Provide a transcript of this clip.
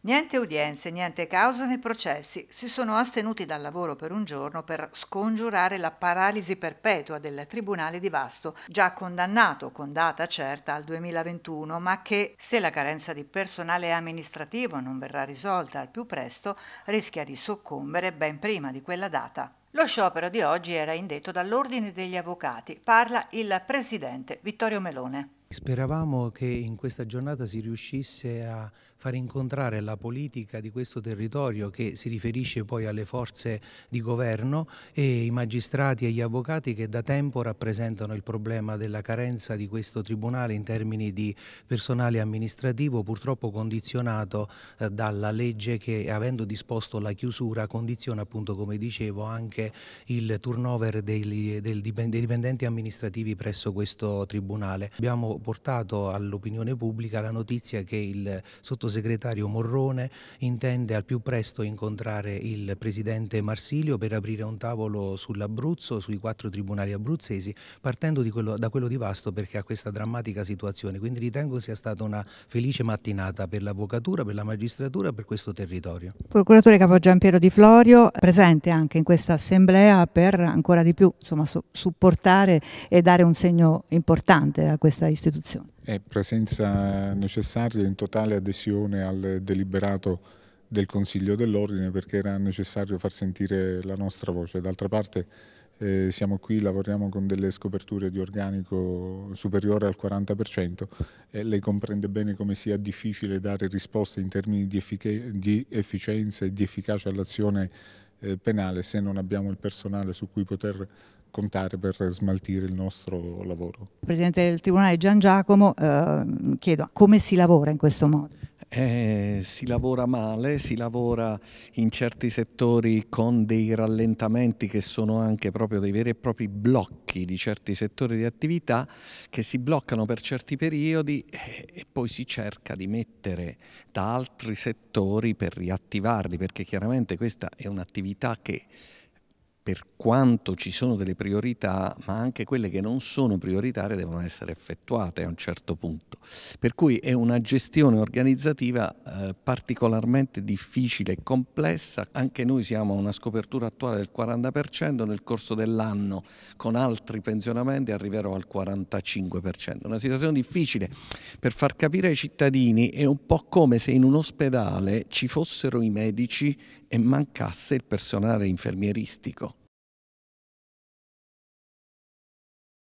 Niente udienze, niente cause né processi. Si sono astenuti dal lavoro per un giorno per scongiurare la paralisi perpetua del Tribunale di Vasto, già condannato con data certa al 2021, ma che, se la carenza di personale amministrativo non verrà risolta al più presto, rischia di soccombere ben prima di quella data. Lo sciopero di oggi era indetto dall'Ordine degli Avvocati. Parla il presidente Vittorio Melone. Speravamo che in questa giornata si riuscisse a far incontrare la politica di questo territorio che si riferisce poi alle forze di governo e i magistrati e gli avvocati che da tempo rappresentano il problema della carenza di questo tribunale in termini di personale amministrativo purtroppo condizionato eh, dalla legge che avendo disposto la chiusura condiziona appunto come dicevo anche il turnover dei dipendenti amministrativi presso questo tribunale. Abbiamo portato all'opinione pubblica la notizia che il sottosegretario Morrone intende al più presto incontrare il presidente Marsilio per aprire un tavolo sull'Abruzzo, sui quattro tribunali abruzzesi, partendo quello, da quello di Vasto perché ha questa drammatica situazione. Quindi ritengo sia stata una felice mattinata per l'avvocatura, per la magistratura e per questo territorio. Procuratore Capo Giampiero Di Florio, presente anche in questa assemblea per ancora di più insomma, supportare e dare un segno importante a questa istituzione istituzioni. È presenza necessaria in totale adesione al deliberato del Consiglio dell'Ordine perché era necessario far sentire la nostra voce. D'altra parte eh, siamo qui, lavoriamo con delle scoperture di organico superiore al 40% e lei comprende bene come sia difficile dare risposte in termini di, di efficienza e di efficacia all'azione eh, penale se non abbiamo il personale su cui poter contare per smaltire il nostro lavoro. Presidente del Tribunale Gian Giacomo, eh, chiedo come si lavora in questo modo? Eh, si lavora male, si lavora in certi settori con dei rallentamenti che sono anche proprio dei veri e propri blocchi di certi settori di attività che si bloccano per certi periodi eh, e poi si cerca di mettere da altri settori per riattivarli perché chiaramente questa è un'attività che per quanto ci sono delle priorità, ma anche quelle che non sono prioritarie devono essere effettuate a un certo punto. Per cui è una gestione organizzativa eh, particolarmente difficile e complessa. Anche noi siamo a una scopertura attuale del 40%, nel corso dell'anno con altri pensionamenti arriverò al 45%. Una situazione difficile per far capire ai cittadini è un po' come se in un ospedale ci fossero i medici e mancasse il personale infermieristico.